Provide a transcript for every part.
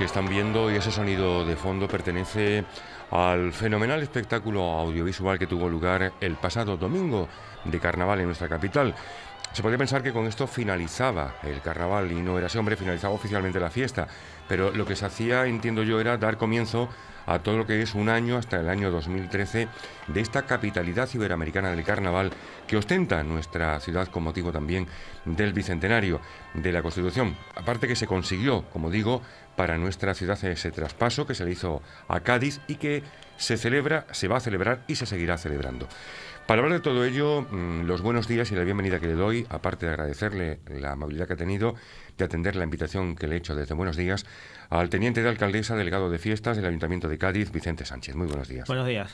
que están viendo y ese sonido de fondo pertenece al fenomenal espectáculo audiovisual que tuvo lugar el pasado domingo de carnaval en nuestra capital. Se podría pensar que con esto finalizaba el carnaval y no era ese hombre, finalizaba oficialmente la fiesta, pero lo que se hacía, entiendo yo, era dar comienzo a todo lo que es un año hasta el año 2013 de esta capitalidad iberoamericana del carnaval que ostenta nuestra ciudad con motivo también del bicentenario de la Constitución. Aparte que se consiguió, como digo, para nuestra ciudad ese traspaso que se le hizo a Cádiz y que se celebra, se va a celebrar y se seguirá celebrando. Para hablar de todo ello, mm, los buenos días y la bienvenida que le doy, aparte de agradecerle la amabilidad que ha tenido, atender la invitación que le he hecho desde Buenos Días al teniente de alcaldesa, delegado de fiestas del Ayuntamiento de Cádiz, Vicente Sánchez. Muy buenos días. Buenos días.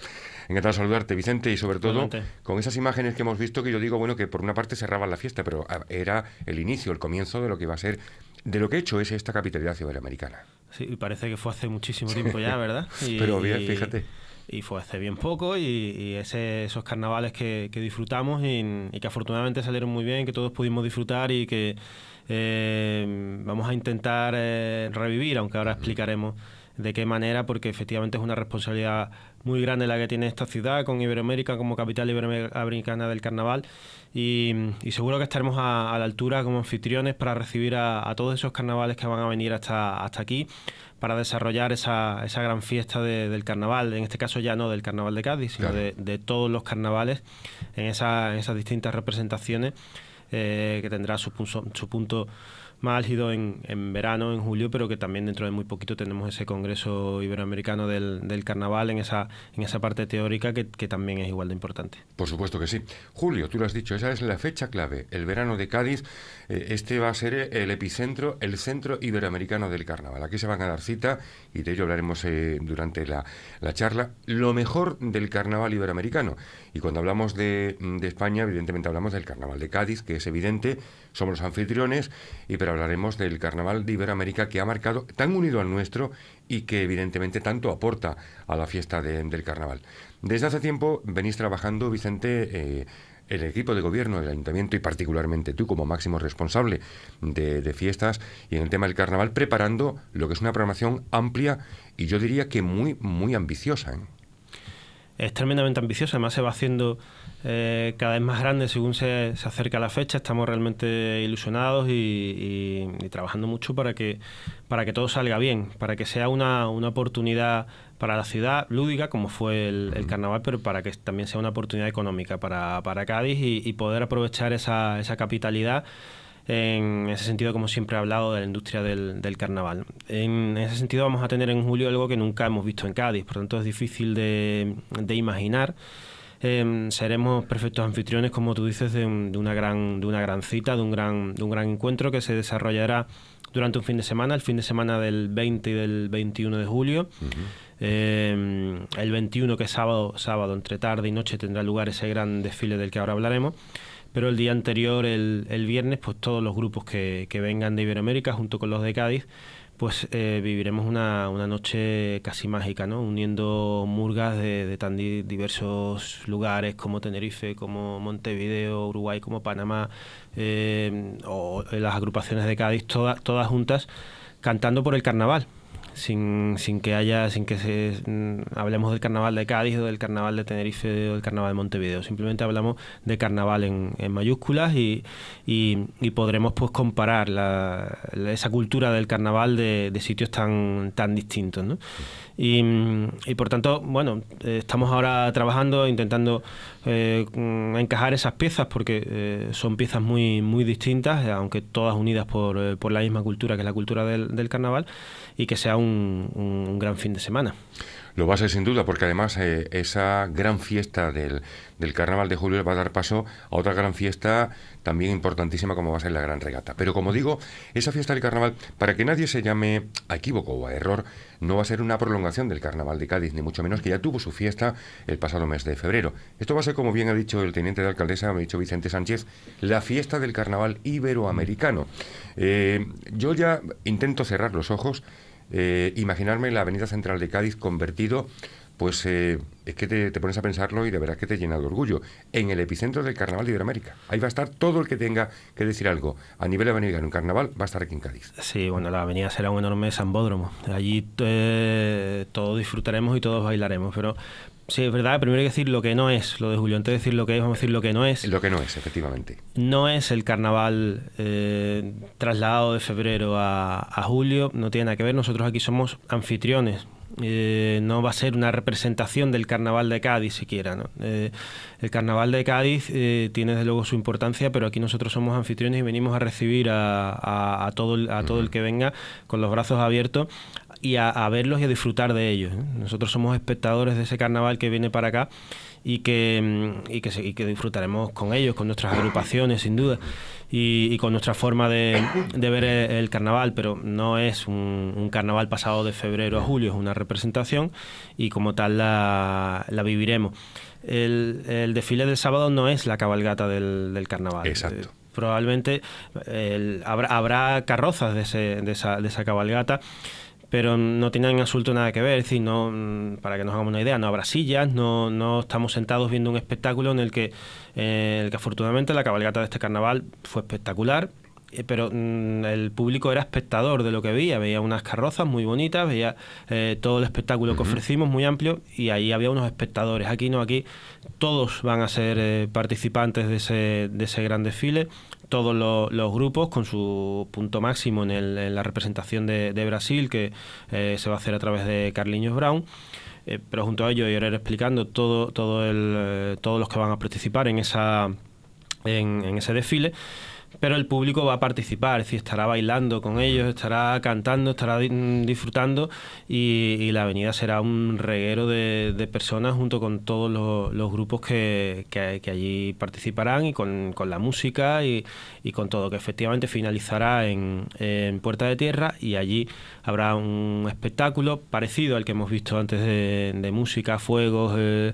Encantado de saludarte, Vicente, y sobre todo con esas imágenes que hemos visto que yo digo, bueno, que por una parte cerraban la fiesta, pero ah, era el inicio, el comienzo de lo que va a ser, de lo que he hecho es esta capitalidad ciberamericana Sí, parece que fue hace muchísimo tiempo ya, ¿verdad? pero bien, fíjate y fue hace bien poco y, esos carnavales que, disfrutamos y, que afortunadamente salieron muy bien, que todos pudimos disfrutar y que Em, vamos a intentar eh, revivir, aunque ahora explicaremos de qué manera, porque efectivamente es una responsabilidad muy grande la que tiene esta ciudad con Iberoamérica como capital iberoamericana del carnaval y, seguro que estaremos a, la altura como anfitriones para recibir a, todos esos carnavales que van a venir hasta, hasta aquí para desarrollar esa, esa gran fiesta del carnaval, en este caso ya no del carnaval de Cádiz, sino de, todos los carnavales en, esa, en esas distintas representaciones eh, que tendrá su, punto, su más álgido en, en, verano, en julio, pero que también dentro de muy poquito tenemos ese Congreso Iberoamericano del, del Carnaval en esa, en esa parte teórica que, también es igual de importante. Por supuesto que sí. Julio, tú lo has dicho, esa es la fecha clave, el verano de Cádiz. Eh, este va a ser el epicentro, el centro iberoamericano del Carnaval. Aquí se van a dar cita y de ello hablaremos eh, durante la, la charla. Lo mejor del Carnaval Iberoamericano. Y cuando hablamos mm, de, España, evidentemente hablamos del Carnaval de Cádiz, que es evidente, somos los anfitriones, y pero hablaremos del Carnaval de Iberoamérica que ha marcado tan unido al nuestro y que evidentemente tanto aporta a la fiesta del Carnaval. Desde hace tiempo venís trabajando, Vicente, eh, el equipo de gobierno del ayuntamiento y particularmente tú como máximo responsable de, fiestas y en el tema del carnaval preparando lo que es una programación amplia y yo diría que muy muy ambiciosa. ¿eh? es tremendamente ambicioso, además se va haciendo eh, cada vez más grande según se, se, acerca la fecha, estamos realmente ilusionados y, trabajando mucho para que, para que todo salga bien, para que sea una, una oportunidad para la ciudad lúdica, como fue el, carnaval, pero para que también sea una oportunidad económica para, Cádiz y, y poder aprovechar esa, esa capitalidad en ese sentido, como siempre he hablado, de la industria del, carnaval. En ese sentido vamos a tener en julio algo que nunca hemos visto en Cádiz, por lo tanto es difícil de, imaginar. Em, seremos perfectos anfitriones, como tú dices, de, una gran, de una gran cita, de un gran, de un gran encuentro que se desarrollará durante un fin de semana, el fin de semana del 20 y del 21 de julio. Em, el 21, que es sábado, sábado entre tarde y noche, tendrá lugar ese gran desfile del que ahora hablaremos pero el día anterior, el, viernes, pues todos los grupos que, vengan de Iberoamérica junto con los de Cádiz, pues eh, viviremos una, noche casi mágica, ¿no? Uniendo murgas de, tan diversos lugares como Tenerife, como Montevideo, Uruguay, como Panamá, eh, o las agrupaciones de Cádiz, todas juntas, cantando por el carnaval sin, sin que haya, sin que se mm, hablemos del carnaval de Cádiz o del carnaval de Tenerife o del carnaval de Montevideo. Simplemente hablamos de carnaval en, mayúsculas y, podremos pues comparar la, esa cultura del carnaval de, sitios tan, tan distintos. ¿no? Y, por tanto, bueno, eh, estamos ahora trabajando, intentando eh, mm, encajar esas piezas porque eh, son piezas muy, muy distintas, aunque todas unidas por, la misma cultura que es la cultura del, del carnaval y que sea un un, gran fin de semana. Lo va a ser sin duda, porque además eh, esa gran fiesta del, Carnaval de Julio va a dar paso a otra gran fiesta también importantísima como va a ser la Gran Regata. Pero como digo, esa fiesta del Carnaval, para que nadie se llame a equívoco o a error, no va a ser una prolongación del Carnaval de Cádiz, ni mucho menos que ya tuvo su fiesta el pasado mes de febrero. Esto va a ser, como bien ha dicho el teniente de alcaldesa, ha dicho Vicente Sánchez, la fiesta del Carnaval iberoamericano. Eh, yo ya intento cerrar los ojos eh, imaginarme la Avenida Central de Cádiz convertido, pues eh, es que te, pones a pensarlo y de verdad que te llena de orgullo. En el epicentro del Carnaval de Iberoamérica. Ahí va a estar todo el que tenga que decir algo a nivel de avenida en un carnaval, va a estar aquí en Cádiz. Sí, bueno, la avenida será un enorme sambódromo. Allí eh, todos disfrutaremos y todos bailaremos, pero Sí, es verdad. Primero hay que decir lo que no es lo de Julio. Antes de decir lo que es, vamos a decir lo que no es. Lo que no es, efectivamente. No es el carnaval eh, trasladado de febrero a, julio. No tiene nada que ver. Nosotros aquí somos anfitriones. Eh, no va a ser una representación del carnaval de Cádiz siquiera. Eh, el carnaval de Cádiz tiene desde luego su importancia, pero aquí nosotros somos anfitriones y venimos a recibir a, todo, a todo el que venga con los brazos abiertos y a, verlos y a disfrutar de ellos. ¿eh? Nosotros somos espectadores de ese carnaval que viene para acá y que, mm, y que, disfrutaremos con ellos, con nuestras agrupaciones, sin duda, y, con nuestra forma de, ver el carnaval, pero no es un, carnaval pasado de febrero a julio, es una representación y como tal la, viviremos. El, desfile del sábado no es la cabalgata del, carnaval. Eh, probablemente eh, habrá, habrá, carrozas de, esa, de, esa, cabalgata pero no tenían absoluto nada que ver, es decir, mm, para que nos hagamos una idea, no habrá sillas, no, no estamos sentados viendo un espectáculo en el que, eh, el que afortunadamente la cabalgata de este carnaval fue espectacular, eh, pero mm, el público era espectador de lo que veía, veía unas carrozas muy bonitas, veía eh, todo el espectáculo que ofrecimos muy amplio y ahí había unos espectadores, aquí no, aquí todos van a ser participantes de ese, de ese gran desfile, todos los, grupos con su punto máximo en, la representación de, Brasil, que eh, se va a hacer a través de Carliños Brown. Eh, pero junto a ellos iré explicando todo, todo eh, todos los que van a participar en, esa, en, en ese desfile pero el público va a participar, es decir, estará bailando con ellos, estará cantando, estará disfrutando y, la avenida será un reguero de, personas junto con todos los, grupos que, allí participarán y con, la música y, con todo, que efectivamente finalizará en, Puerta de Tierra y allí habrá un espectáculo parecido al que hemos visto antes de, música, fuegos, eh,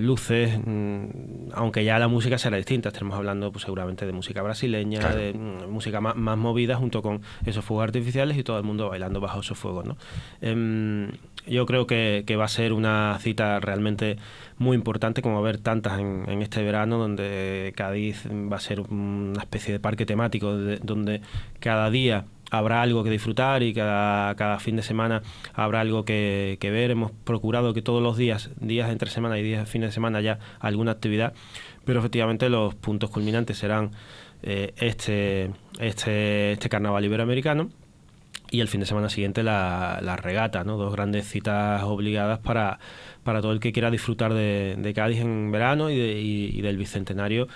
luces, mm, aunque ya la música será distinta, estaremos hablando pues, seguramente de música música brasileña, de mm, música más, movida junto con esos fuegos artificiales y todo el mundo bailando bajo esos fuegos. ¿no? Em, yo creo que, que, va a ser una cita realmente muy importante como haber tantas en, este verano donde Cádiz va a ser una especie de parque temático donde cada día habrá algo que disfrutar y cada, cada fin de semana habrá algo que, que ver. Hemos procurado que todos los días, días entre semana y días de fin de semana, haya alguna actividad pero efectivamente los puntos culminantes serán eh, este, este, este carnaval iberoamericano y el fin de semana siguiente la, regata, ¿no? dos grandes citas obligadas para, para todo el que quiera disfrutar de, Cádiz en verano y, del Bicentenario,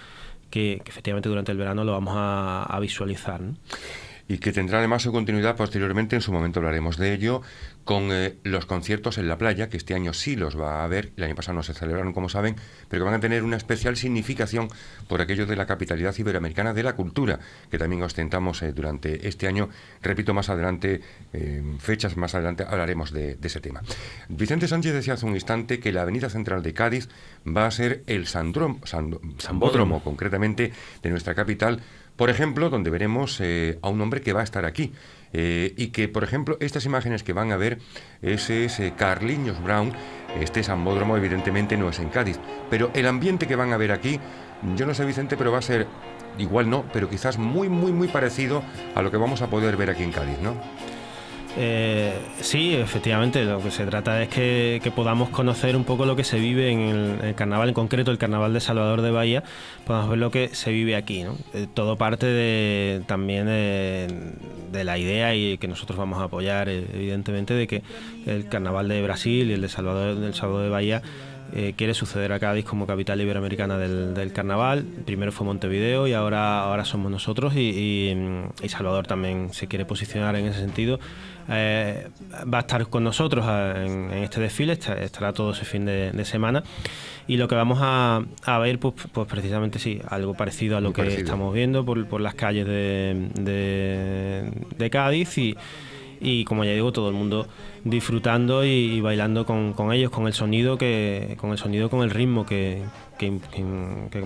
que, efectivamente durante el verano lo vamos a, visualizar. y que tendrá además su continuidad posteriormente, en su momento hablaremos de ello, con eh, los conciertos en la playa, que este año sí los va a haber, el año pasado no se celebraron, como saben, pero que van a tener una especial significación por aquello de la capitalidad iberoamericana de la cultura, que también ostentamos eh, durante este año. Repito, más adelante, fechas más adelante, hablaremos de, ese tema. Vicente Sánchez decía hace un instante que la avenida central de Cádiz va a ser el san concretamente, de nuestra capital por ejemplo, donde veremos eh, a un hombre que va a estar aquí. Eh, y que, por ejemplo, estas imágenes que van a ver, ese es eh, Carliños Brown, este sambódromo evidentemente no es en Cádiz, pero el ambiente que van a ver aquí, yo no sé Vicente, pero va a ser, igual no, pero quizás muy, muy, muy parecido a lo que vamos a poder ver aquí en Cádiz, ¿no? Eh, sí, efectivamente, lo que se trata es que, podamos conocer un poco lo que se vive en el, carnaval, en concreto el carnaval de Salvador de Bahía, podamos ver lo que se vive aquí. ¿no? Eh, todo parte de, también de, la idea y que nosotros vamos a apoyar, eh, evidentemente, de que el carnaval de Brasil y el de Salvador, el Salvador de Bahía. Eh, quiere suceder a Cádiz como capital iberoamericana del, carnaval. Primero fue Montevideo y ahora, ahora somos nosotros y, y Salvador también se quiere posicionar en ese sentido eh, va a estar con nosotros eh, en, este desfile, estará todo ese fin de, semana. Y lo que vamos a, a ver, pues, pues precisamente sí, algo parecido a lo que estamos viendo por, las calles de, de, Cádiz y, como ya digo todo el mundo disfrutando y, bailando con, ellos con el sonido que con el sonido con el ritmo que,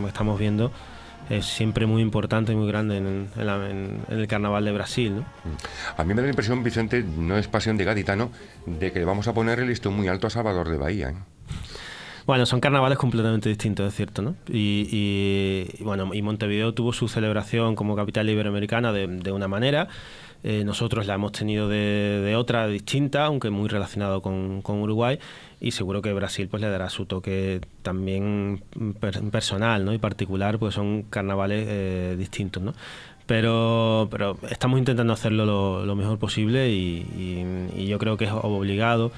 estamos viendo es siempre muy importante y muy grande en, el carnaval de Brasil. ¿no? Mm. A mí me da la impresión, Vicente, no es pasión de gaditano, de que vamos a poner el listón muy alto a Salvador de Bahía. ¿eh? Bueno, son carnavales completamente distintos, es cierto, ¿no? Y, bueno, y Montevideo tuvo su celebración como capital iberoamericana de una manera. Eh, nosotros la hemos tenido de, otra distinta, aunque muy relacionado con, Uruguay, y seguro que Brasil pues le dará su toque también personal ¿no? y particular, pues son carnavales eh, distintos. ¿no? Pero, estamos intentando hacerlo lo, mejor posible y, yo creo que es obligado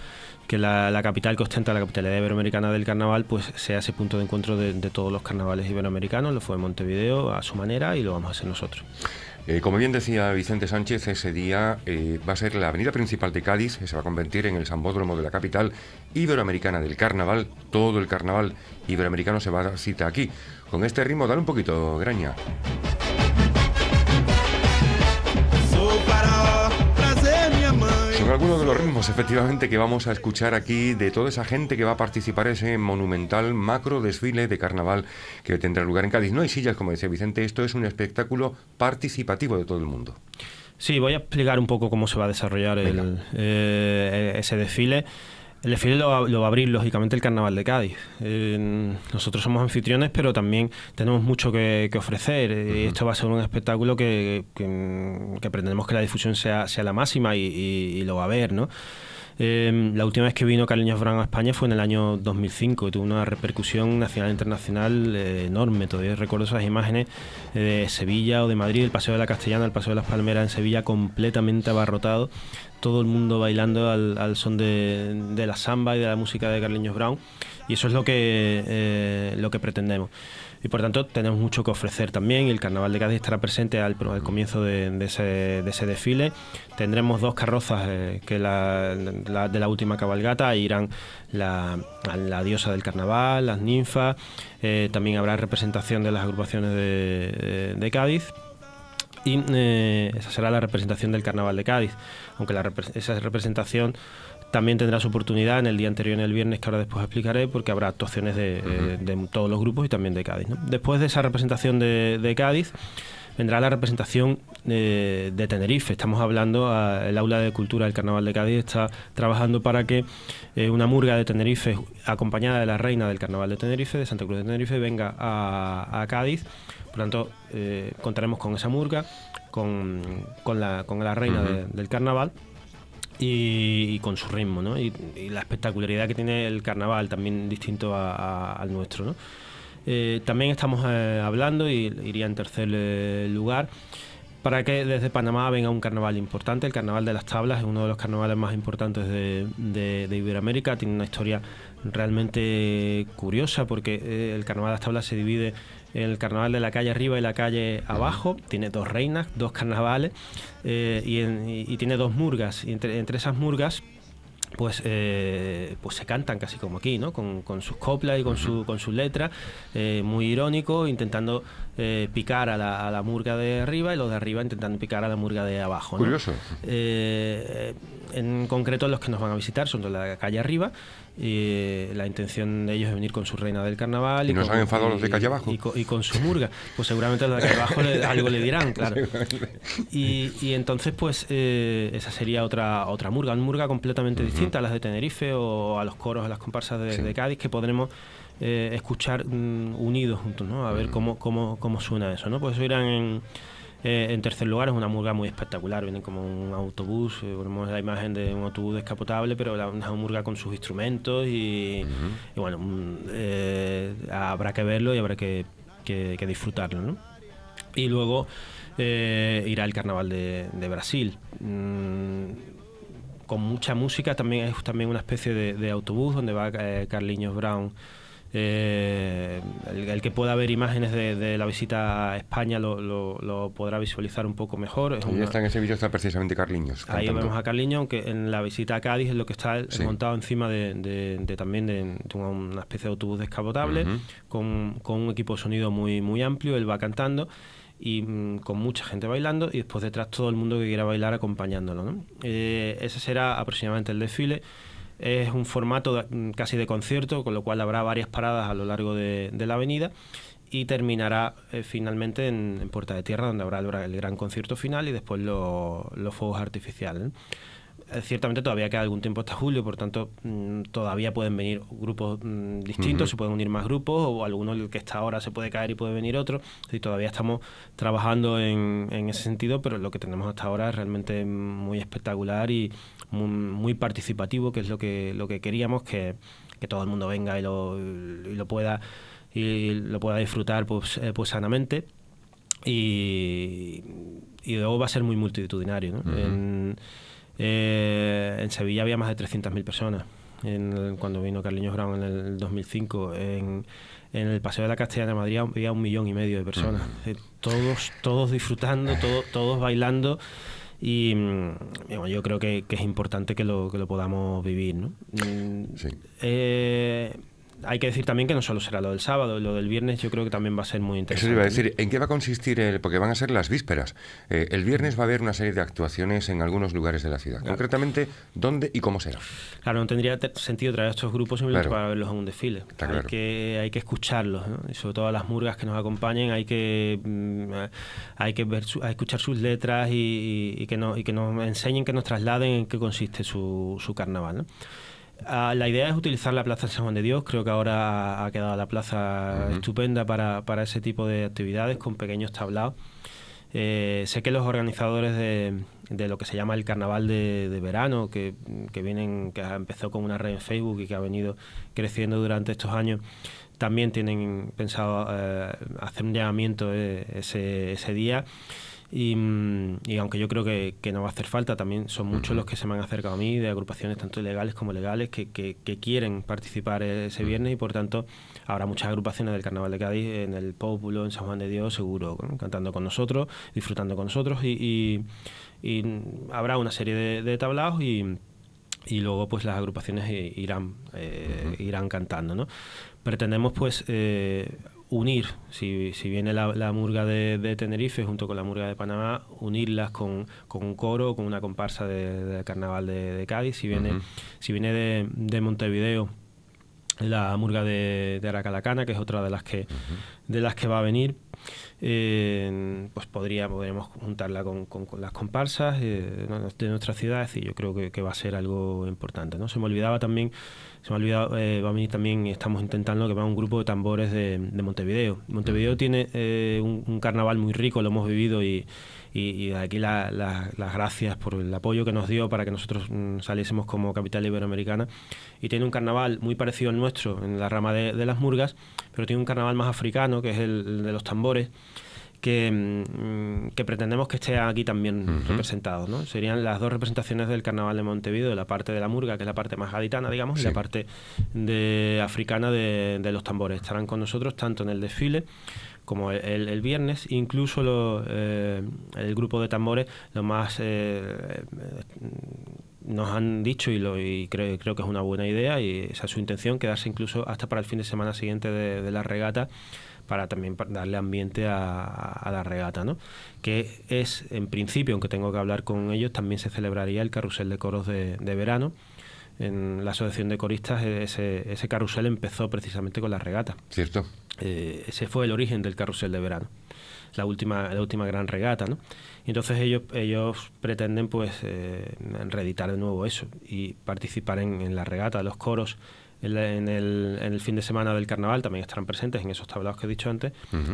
que la, capital que ostenta la capitalidad iberoamericana del carnaval pues sea ese punto de encuentro de, de, todos los carnavales iberoamericanos, lo fue Montevideo a su manera y lo vamos a hacer nosotros. Eh, como bien decía Vicente Sánchez, ese día eh, va a ser la avenida principal de Cádiz, eh, se va a convertir en el Sambódromo de la capital iberoamericana del carnaval. Todo el carnaval iberoamericano se va a dar cita aquí. Con este ritmo, dale un poquito, Graña. algunos de los ritmos, efectivamente, que vamos a escuchar aquí de toda esa gente que va a participar en ese monumental macro desfile de carnaval que tendrá lugar en Cádiz. No hay sillas, como decía Vicente, esto es un espectáculo participativo de todo el mundo. Sí, voy a explicar un poco cómo se va a desarrollar eh, ese desfile. El desfile lo va, a abrir, lógicamente, el Carnaval de Cádiz. nosotros somos anfitriones, pero también tenemos mucho que, ofrecer. Y eh, Esto va a ser un espectáculo que, que pretendemos que la difusión sea, la máxima y, y, lo va a ver, ¿no? Em, la última vez que vino Carliños Brown a España fue en el año 2005 y tuvo una repercusión nacional e internacional eh, enorme. Todavía recuerdo esas imágenes eh, de Sevilla o de Madrid, el Paseo de la Castellana, el Paseo de las Palmeras en Sevilla completamente abarrotado, todo el mundo bailando al, son de, la samba y de la música de Carliños Brown. Y eso es lo que, eh, lo que pretendemos y por tanto tenemos mucho que ofrecer también. El Carnaval de Cádiz estará presente al, comienzo de, ese, desfile. Tendremos dos carrozas eh, que la, de la última cabalgata irán la, diosa del carnaval, las ninfas. Eh, también habrá representación de las agrupaciones de, eh, Cádiz y esa será la representación del Carnaval de Cádiz, aunque la, esa representación también tendrá su oportunidad en el día anterior, en el viernes, que ahora después explicaré, porque habrá actuaciones de, eh, todos los grupos y también de Cádiz. Después de esa representación de, Cádiz, vendrá la representación eh, de Tenerife. Estamos hablando, el aula de cultura del Carnaval de Cádiz está trabajando para que eh, una murga de Tenerife, acompañada de la reina del Carnaval de Tenerife, de Santa Cruz de Tenerife, venga a, Cádiz. Por lo tanto, contaremos con esa murga, con, la, reina del Carnaval y, con su ritmo, ¿no? Y, la espectacularidad que tiene el carnaval, también distinto al nuestro, ¿no? Eh, también estamos eh, hablando, y iría en tercer eh, lugar, para que desde Panamá venga un carnaval importante. El Carnaval de las Tablas es uno de los carnavales más importantes de, de Iberoamérica. Tiene una historia realmente curiosa porque el Carnaval de las Tablas se divide el carnaval de la calle arriba y la calle abajo, tiene dos reinas, dos carnavales eh, y, tiene dos murgas. Y entre, esas murgas pues, eh, pues se cantan casi como aquí, ¿no? Con, sus coplas y con su, con sus letras, eh, muy irónico, intentando picar a la, a la, murga de arriba y los de arriba intentando picar a la murga de abajo. Curioso. en concreto los que nos van a visitar son de la calle arriba y eh, la intención de ellos es venir con su reina del carnaval. ¿Y, nos han enfadado los de calle abajo? Y con, su murga. Pues seguramente los de calle abajo algo le dirán, claro. Y, entonces, pues eh, esa sería otra, otra murga, una murga completamente distinta a las de Tenerife o a los coros, a las comparsas de, Cádiz que podremos eh, escuchar mm, unidos juntos, ¿no? A ver cómo, cómo, cómo suena eso, ¿no? Pues eso irán en eh, en tercer lugar es una murga muy espectacular, viene como un autobús, eh, ponemos la imagen de un autobús descapotable, pero es una murga con sus instrumentos y, bueno, mm, eh, habrá que verlo y habrá que, disfrutarlo. Y luego irá el carnaval de, Brasil. Mm, con mucha música, también es también una especie de, de autobús donde va Carliños Brown eh, el, que pueda ver imágenes de, la visita a España lo, podrá visualizar un poco mejor. en ese vídeo está precisamente Carliños. Ahí vemos a Carliños, aunque en la visita a Cádiz es lo que está montado encima de, también de, una especie de autobús descapotable, con, un equipo de sonido muy, muy amplio, él va cantando y mm, con mucha gente bailando y después detrás todo el mundo que quiera bailar acompañándolo. Eh, ese será aproximadamente el desfile. Es un formato mm, casi de concierto, con lo cual habrá varias paradas a lo largo de, la avenida y terminará eh, finalmente en, Puerta de Tierra, donde habrá el, gran concierto final y después los fuegos artificiales. Eh, ciertamente todavía queda algún tiempo hasta julio, por tanto mm, todavía pueden venir grupos mm, distintos, se pueden unir más grupos o alguno que está ahora se puede caer y puede venir otro. Y todavía estamos trabajando en, en, ese sentido, pero lo que tenemos hasta ahora es realmente muy espectacular y, muy, participativo, que es lo que, lo que queríamos, que, todo el mundo venga y lo, pueda y lo pueda disfrutar pues, eh, pues sanamente. Y, luego va a ser muy multitudinario. Eh, en, Sevilla había más de 300.000 personas en, cuando vino Carliños Brown en el 2005. En, el Paseo de la Castellana de Madrid había un millón y medio de personas. todos, todos disfrutando, todos bailando. Y bueno, mm, yo creo que, es importante que lo, que lo podamos vivir. ¿no? Mm, sí. Eh, hay que decir también que no solo será lo del sábado, lo del viernes yo creo que también va a ser muy interesante. Eso iba a decir, ¿en qué va a consistir el...? Porque van a ser las vísperas. Eh, el viernes va a haber una serie de actuaciones en algunos lugares de la ciudad. Concretamente, ¿dónde y cómo será? Claro, no tendría sentido traer a estos grupos simplemente para verlos en un desfile. hay, que, hay que escucharlos, y sobre todo a las murgas que nos acompañen, hay que, mm, hay que ver escuchar sus letras y, que nos, y que nos enseñen, que nos trasladen en qué consiste su, carnaval. Ah, la idea es utilizar la Plaza San Juan de Dios. Creo que ahora ha quedado la plaza estupenda para, ese tipo de actividades con pequeños tablados. Eh, sé que los organizadores de, lo que se llama el carnaval de, verano, que, que, vienen, que empezó con una red en Facebook y que ha venido creciendo durante estos años, también tienen pensado eh, hacer un llamamiento eh, ese, ese día. Mm, y, aunque yo creo que, que, no va a hacer falta, también son muchos los que se me han acercado a mí de agrupaciones tanto ilegales como legales que, quieren participar e-, ese viernes y por tanto habrá muchas agrupaciones del Carnaval de Cádiz en el Pópulo, en San Juan de Dios, seguro, cantando con nosotros, disfrutando con nosotros y, habrá una serie de, de tablaos y luego pues las agrupaciones eh, irán eh, irán cantando no pretendemos pues eh, unir, si, viene la, murga de, Tenerife junto con la murga de Panamá, unirlas con, un coro, con una comparsa de, carnaval de, Cádiz, si viene, si viene de, Montevideo la murga de, Aracalacana, que es otra de las que, de las que va a venir pues podría, podríamos juntarla con, las comparsas eh, de nuestra ciudad, Y yo creo que, va a ser algo importante. ¿no? Se me olvidaba también, se me ha eh, va a venir también, estamos intentando que va un grupo de tambores de, Montevideo. Montevideo tiene eh, un carnaval muy rico, lo hemos vivido y y, aquí las gracias por el apoyo que nos dio para que nosotros mm, saliésemos como capital iberoamericana. Y tiene un carnaval muy parecido al nuestro en la rama de, las murgas, pero tiene un carnaval más africano, que es el, de los tambores. Mm, mm, que, pretendemos que esté aquí también representado. ¿no? Serían las dos representaciones del Carnaval de Montevideo, la parte de la murga, que es la parte más gaditana, digamos, y la parte de, africana de, de los tambores. Estarán con nosotros tanto en el desfile como el, viernes, incluso eh, el grupo de tambores, lo más eh, eh, nos han dicho y, lo, creo, que es una buena idea y esa es su intención, quedarse incluso hasta para el fin de semana siguiente de, la regata para también darle ambiente a, la regata, ¿no? Que es, en principio, aunque tengo que hablar con ellos, también se celebraría el carrusel de coros de, verano, en la Asociación de Coristas ese, ese carrusel empezó precisamente con la regata. Cierto. Eh, ese fue el origen del carrusel de verano, la última, la última gran regata, ¿no? Y entonces ellos, ellos pretenden pues eh, reeditar de nuevo eso y participar en, la regata, los coros en, el, en, el, fin de semana del carnaval también estarán presentes en esos tablados que he dicho antes,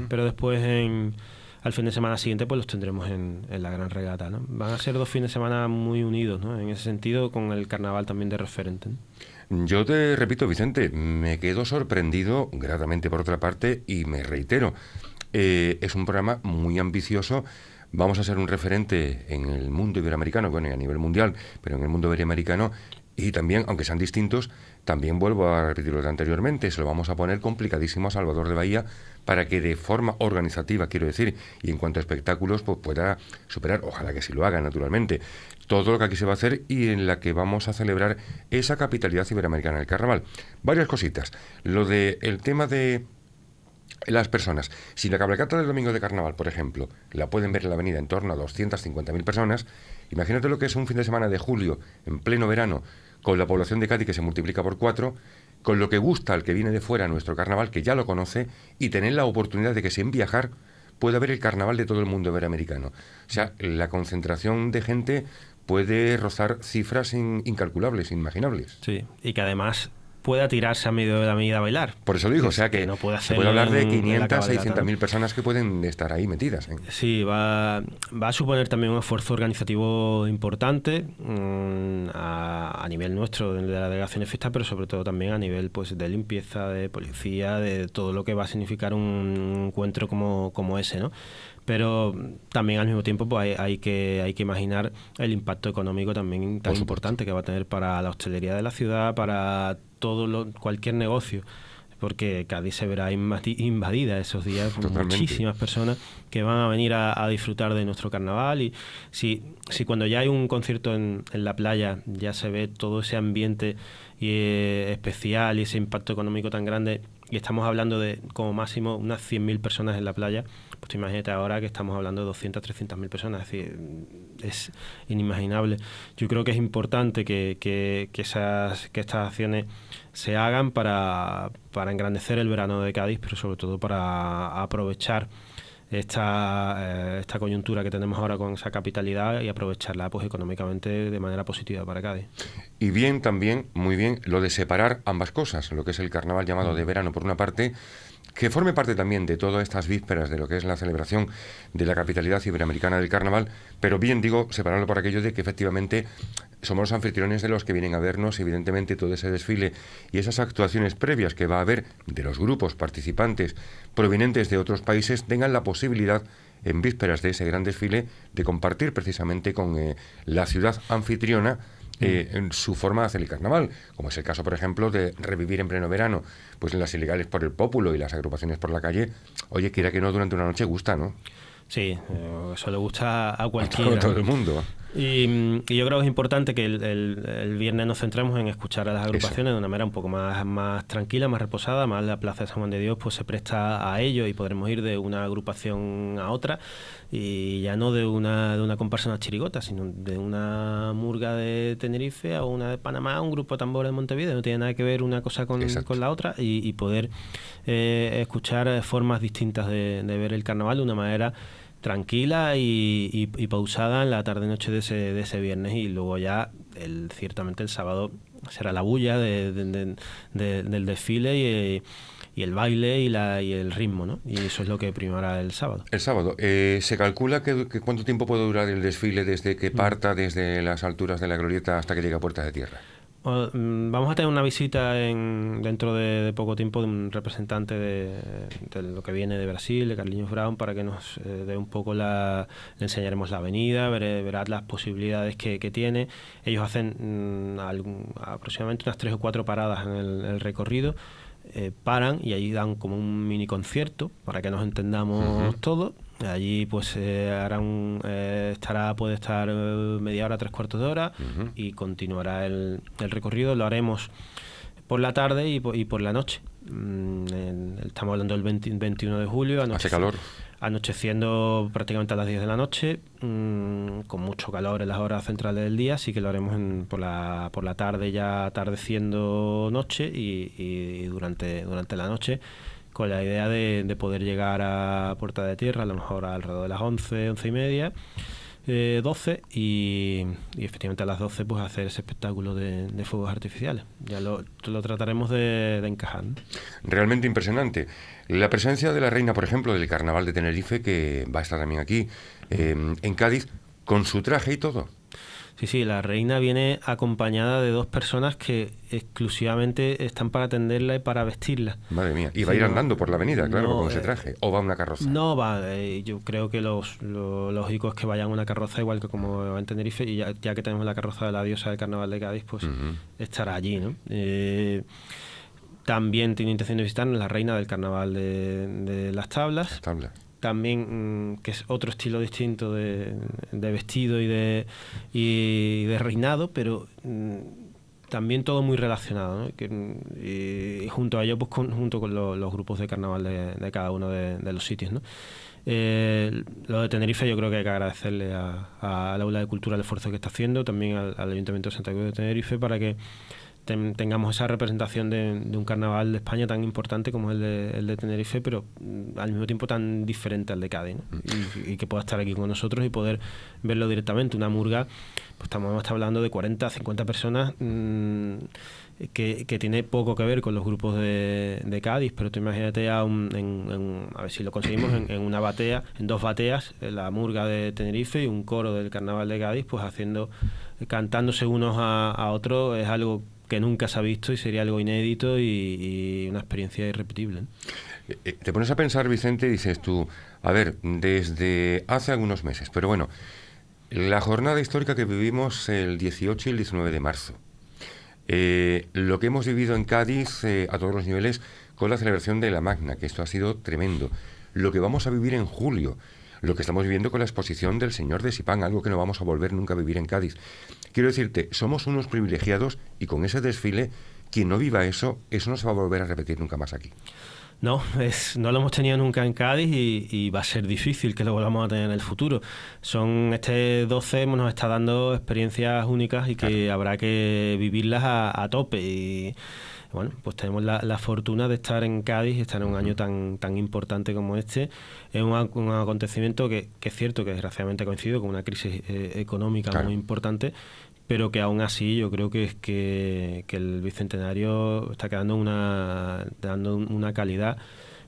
pero después en al fin de semana siguiente pues los tendremos en, la gran regata. ¿no? Van a ser dos fines de semana muy unidos, ¿no? en ese sentido, con el carnaval también de referente. Yo te repito, Vicente, me quedo sorprendido, gratamente por otra parte, y me reitero, eh, es un programa muy ambicioso. Vamos a ser un referente en el mundo iberoamericano, bueno, y a nivel mundial, pero en el mundo iberoamericano y también, aunque sean distintos, también vuelvo a repetir lo de anteriormente, se lo vamos a poner complicadísimo a Salvador de Bahía para que de forma organizativa, quiero decir, y en cuanto a espectáculos, pues pueda superar, ojalá que sí lo haga, naturalmente, todo lo que aquí se va a hacer y en la que vamos a celebrar esa capitalidad iberoamericana del carnaval. Varias cositas. Lo de, el tema de las personas. Si la cabalgata del domingo de carnaval, por ejemplo, la pueden ver en la avenida en torno a 250.000 personas, imagínate lo que es un fin de semana de julio, en pleno verano, con la población de Cádiz que se multiplica por cuatro, con lo que gusta al que viene de fuera nuestro carnaval, que ya lo conoce, y tener la oportunidad de que sin viajar pueda ver el carnaval de todo el mundo americano. O sea, la concentración de gente puede rozar cifras incalculables, inimaginables. Sí, y que además pueda tirarse a medio de la medida a bailar. Por eso lo digo, o sea que, no puede se puede hablar de 500, 600 mil personas que pueden estar ahí metidas. ¿eh? Sí, va, va, a suponer también un esfuerzo organizativo importante mm, a, nivel nuestro de la delegación de fiesta, pero sobre todo también a nivel pues de limpieza, de policía, de todo lo que va a significar un encuentro como, como ese, ¿no? pero también al mismo tiempo pues, hay, que, hay que imaginar el impacto económico también tan importante que va a tener para la hostelería de la ciudad, para todo lo, cualquier negocio porque Cádiz se verá invadida esos días con muchísimas personas que van a venir a, disfrutar de nuestro carnaval y si, si cuando ya hay un concierto en, la playa ya se ve todo ese ambiente eh, especial y ese impacto económico tan grande y estamos hablando de como máximo unas 100.000 personas en la playa, pues imagínate ahora que estamos hablando de 200, 300.000 personas, es es inimaginable. Yo creo que es importante que, que, que esas, que estas acciones se hagan para, para engrandecer el verano de Cádiz, pero sobre todo para aprovechar esta, eh, esta coyuntura que tenemos ahora con esa capitalidad y aprovecharla pues económicamente de manera positiva para Cádiz. Y bien también, muy bien, lo de separar ambas cosas, lo que es el carnaval llamado de verano por una parte que forme parte también de todas estas vísperas de lo que es la celebración de la capitalidad iberoamericana del carnaval, pero bien digo, separarlo por aquello de que efectivamente somos los anfitriones de los que vienen a vernos, evidentemente todo ese desfile y esas actuaciones previas que va a haber de los grupos participantes provenientes de otros países tengan la posibilidad en vísperas de ese gran desfile de compartir precisamente con eh, la ciudad anfitriona eh, en su forma de hacer el carnaval, como es el caso, por ejemplo, de revivir en pleno verano, pues las ilegales por el pópulo y las agrupaciones por la calle, oye, quiera que no, durante una noche gusta, ¿no? Sí, eh, eso le gusta a cualquiera. A todo el mundo. Y, yo creo que es importante que el, viernes nos centremos en escuchar a las agrupaciones de una manera un poco más, más tranquila, más reposada, más la Plaza de San Juan de Dios pues se presta a ello y podremos ir de una agrupación a otra y ya no de una, de una comparsa una chirigota, sino de una murga de Tenerife a una de Panamá, un grupo de tambores de Montevideo, no tiene nada que ver una cosa con, con la otra y, poder eh, escuchar formas distintas de ver el carnaval de una manera tranquila y, pausada en la tarde-noche de ese, de ese viernes y luego ya el, ciertamente el sábado será la bulla de, del desfile y, el baile y, la, y el ritmo, ¿no? Y eso es lo que primará el sábado. El sábado. Eh, ¿Se calcula que, cuánto tiempo puede durar el desfile desde que mm. parta desde las alturas de la glorieta hasta que llegue a Puerta de Tierra? Mm, vamos a tener una visita en, dentro de, poco tiempo de un representante de, lo que viene de Brasil, de Carlinhos Brown, para que nos eh, dé un poco la. le enseñaremos la avenida, ver, verás las posibilidades que, tiene. Ellos hacen mm, aproximadamente unas tres o cuatro paradas en el, recorrido. Eh, paran y ahí dan como un mini concierto para que nos entendamos todos Allí pues eh, harán, eh, estará, puede estar eh, media hora, tres cuartos de hora y continuará el, el, recorrido. Lo haremos por la tarde y por, y por la noche. Mm, estamos hablando del 21 de julio. Hace calor. Anocheciendo prácticamente a las 10 de la noche, mm, con mucho calor en las horas centrales del día, así que lo haremos por, la, por la tarde, ya atardeciendo noche y, y durante, durante la noche con la idea de, poder llegar a Puerta de Tierra a lo mejor alrededor de las 11, 11 y media. Eh, 12 y, efectivamente a las 12 pues hacer ese espectáculo de, fuegos artificiales. Ya lo, trataremos de, encajar. Realmente impresionante. La presencia de la reina, por ejemplo, del carnaval de Tenerife, que va a estar también aquí eh, en Cádiz, con su traje y todo. Sí, sí, la reina viene acompañada de dos personas que exclusivamente están para atenderla y para vestirla. Madre mía, y va a ir andando por la avenida, claro, con ese eh, traje, o va una carroza. No va, eh, yo creo que los, lo lógico es que vayan una carroza igual que como va en Tenerife, y ya, que tenemos la carroza de la diosa del carnaval de Cádiz, pues estará allí, ¿no? Eh, también tiene intención de visitarnos la reina del carnaval de, las tablas. Las tablas también mm, que es otro estilo distinto de, vestido y de, y de reinado, pero mm, también todo muy relacionado, que, mm, y junto a ello, pues, junto con los grupos de carnaval de, cada uno de, los sitios. ¿no? Eh, lo de Tenerife yo creo que hay que agradecerle al Aula de Cultura el esfuerzo que está haciendo, también al Ayuntamiento de Santa Cruz de Tenerife para que tengamos esa representación de, un carnaval de España tan importante como el de, el de Tenerife, pero mm, al mismo tiempo tan diferente al de Cádiz, mm. y, que pueda estar aquí con nosotros y poder verlo directamente. Una murga, pues estamos, hablando de 40, 50 personas. Mm, que, tiene poco que ver con los grupos de, Cádiz, pero tú imagínate a, a ver si lo conseguimos en, una batea, en dos bateas, la murga de Tenerife y un coro del Carnaval de Cádiz, pues haciendo, cantándose unos a, a otros, es algo que nunca se ha visto y sería algo inédito y, una experiencia irrepetible. Eh, eh, te pones a pensar, Vicente, y dices tú, a ver, desde hace algunos meses, pero bueno, la jornada histórica que vivimos el 18 y el 19 de marzo, eh, lo que hemos vivido en Cádiz a todos los niveles con la celebración de la Magna, que esto ha sido tremendo, lo que vamos a vivir en julio, lo que estamos viviendo con la exposición del Señor de Sipán, algo que no vamos a volver nunca a vivir en Cádiz. Quiero decirte, somos unos privilegiados y con ese desfile, quien no viva eso, eso no se va a volver a repetir nunca más aquí. No, no lo hemos tenido nunca en Cádiz y, va a ser difícil que lo volvamos a tener en el futuro. Son este 12 nos está dando experiencias únicas y que habrá que vivirlas a, tope. Y bueno, pues tenemos la, fortuna de estar en Cádiz y estar en un año tan, tan importante como este. Es un, acontecimiento que, es cierto que desgraciadamente coincido con una crisis eh, económica muy importante pero que aún así yo creo que es que, el Bicentenario está quedando una, dando una calidad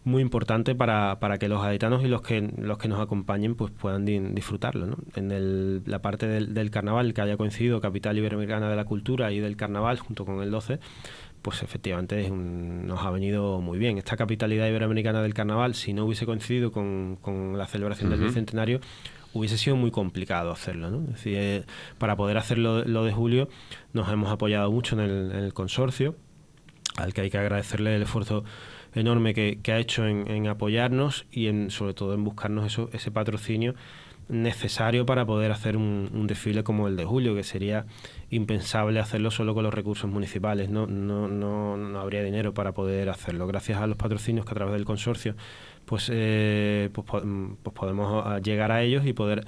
muy importante para, para que los aditanos y los que, los que nos acompañen pues puedan disfrutarlo. En la parte del, carnaval que haya coincidido Capital Iberoamericana de la Cultura y del Carnaval junto con el 12, pues efectivamente nos ha venido muy bien. Esta capitalidad iberoamericana del carnaval, si no hubiese coincidido con, la celebración del bicentenario, hubiese sido muy complicado hacerlo. ¿no? Es decir, eh, para poder hacerlo lo de julio nos hemos apoyado mucho en el consorcio, al que hay que agradecerle el esfuerzo enorme que, ha hecho en, apoyarnos y en, sobre todo en buscarnos eso, ese patrocinio necesario para poder hacer un, desfile como el de julio, que sería impensable hacerlo solo con los recursos municipales, no, no, habría dinero para poder hacerlo. Gracias a los patrocinios que a través del consorcio pues, eh, pues, mm, pues, podemos llegar a ellos y poder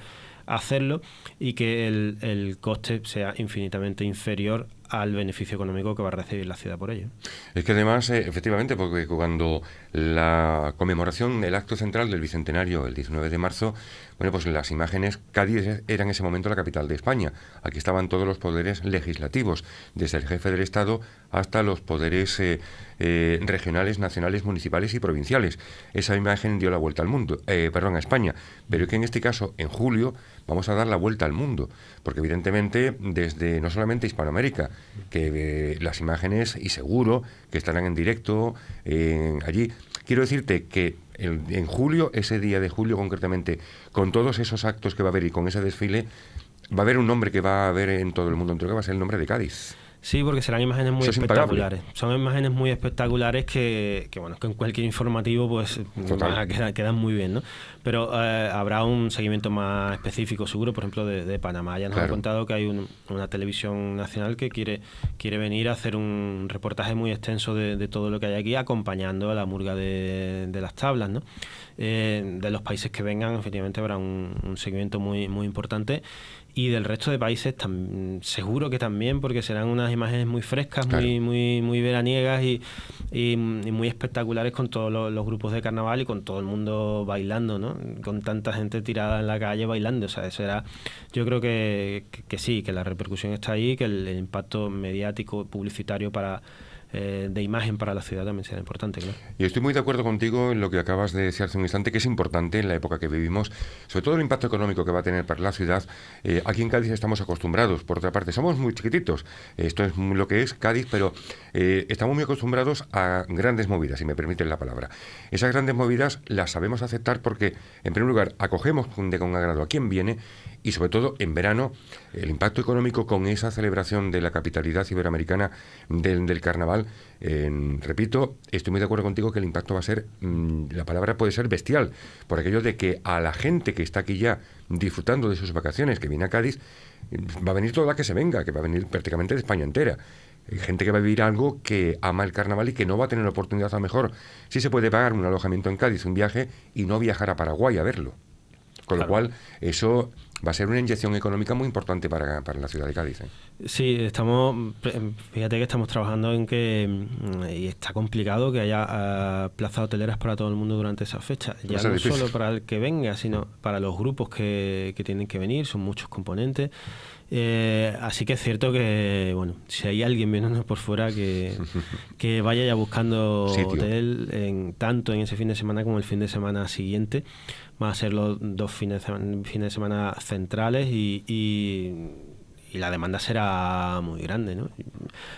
hacerlo y que el coste sea infinitamente inferior al beneficio económico que va a recibir la ciudad por ello. Es que además, eh, efectivamente, porque cuando la conmemoración del acto central del Bicentenario el 19 de marzo, bueno, pues las imágenes, Cádiz era en ese momento la capital de España. Aquí estaban todos los poderes legislativos, desde el jefe del Estado hasta los poderes eh, eh, regionales, nacionales, municipales y provinciales. Esa imagen dio la vuelta al mundo, eh, perdón, a España. Pero que en este caso, en julio, vamos a dar la vuelta al mundo, porque evidentemente desde no solamente Hispanoamérica, que las imágenes y seguro que estarán en directo allí. Quiero decirte que en julio, ese día de julio concretamente, con todos esos actos que va a haber y con ese desfile, va a haber un nombre que va a haber en todo el mundo entre que va a ser el nombre de Cádiz. Sí, porque serán imágenes muy espectaculares. Son imágenes muy espectaculares que, que, bueno, que en cualquier informativo pues quedan, muy bien, ¿no? Pero eh, habrá un seguimiento más específico, seguro, por ejemplo, de, Panamá. Ya nos han contado que hay una televisión nacional que quiere, quiere venir a hacer un reportaje muy extenso de, todo lo que hay aquí, acompañando a la murga de, las tablas, ¿no? Eh, de los países que vengan, efectivamente, habrá un, un seguimiento muy, muy importante y del resto de países seguro que también porque serán unas imágenes muy frescas muy muy muy veraniegas y, y, muy espectaculares con todos los, grupos de carnaval y con todo el mundo bailando no con tanta gente tirada en la calle bailando o sea será yo creo que, sí que la repercusión está ahí que el impacto mediático publicitario para eh, de imagen para la ciudad también será importante. Y estoy muy de acuerdo contigo en lo que acabas de decir hace un instante, que es importante en la época que vivimos, sobre todo el impacto económico que va a tener para la ciudad. Eh, aquí en Cádiz estamos acostumbrados, por otra parte, somos muy chiquititos, esto es lo que es Cádiz, pero eh, estamos muy acostumbrados a grandes movidas, si me permiten la palabra. Esas grandes movidas las sabemos aceptar porque, en primer lugar, acogemos de con agrado a quien viene y sobre todo en verano el impacto económico con esa celebración de la capitalidad iberoamericana del, carnaval, repito, estoy muy de acuerdo contigo que el impacto va a ser, mm, la palabra puede ser bestial, por aquello de que a la gente que está aquí ya disfrutando de sus vacaciones, que viene a Cádiz, mm, va a venir toda la que se venga, que va a venir prácticamente de España entera gente que va a vivir algo que ama el carnaval y que no va a tener la oportunidad a lo mejor. si se puede pagar un alojamiento en Cádiz, un viaje y no viajar a Paraguay a verlo. Con lo cual, eso va a ser una inyección económica muy importante para, la ciudad de Cádiz. ¿eh? Sí, estamos, fíjate que estamos trabajando en que, mm, y está complicado que haya ah, plazas hoteleras para todo el mundo durante esa fecha, ya no solo para el que venga, sino para los grupos que, que tienen que venir, son muchos componentes. Eh, así que es cierto que, bueno, si hay alguien viéndonos por fuera, que, vaya ya buscando hotel tanto en ese fin de semana como el fin de semana siguiente. Van a ser los dos fines de semana, fines de semana centrales y, y la demanda será muy grande, ¿no?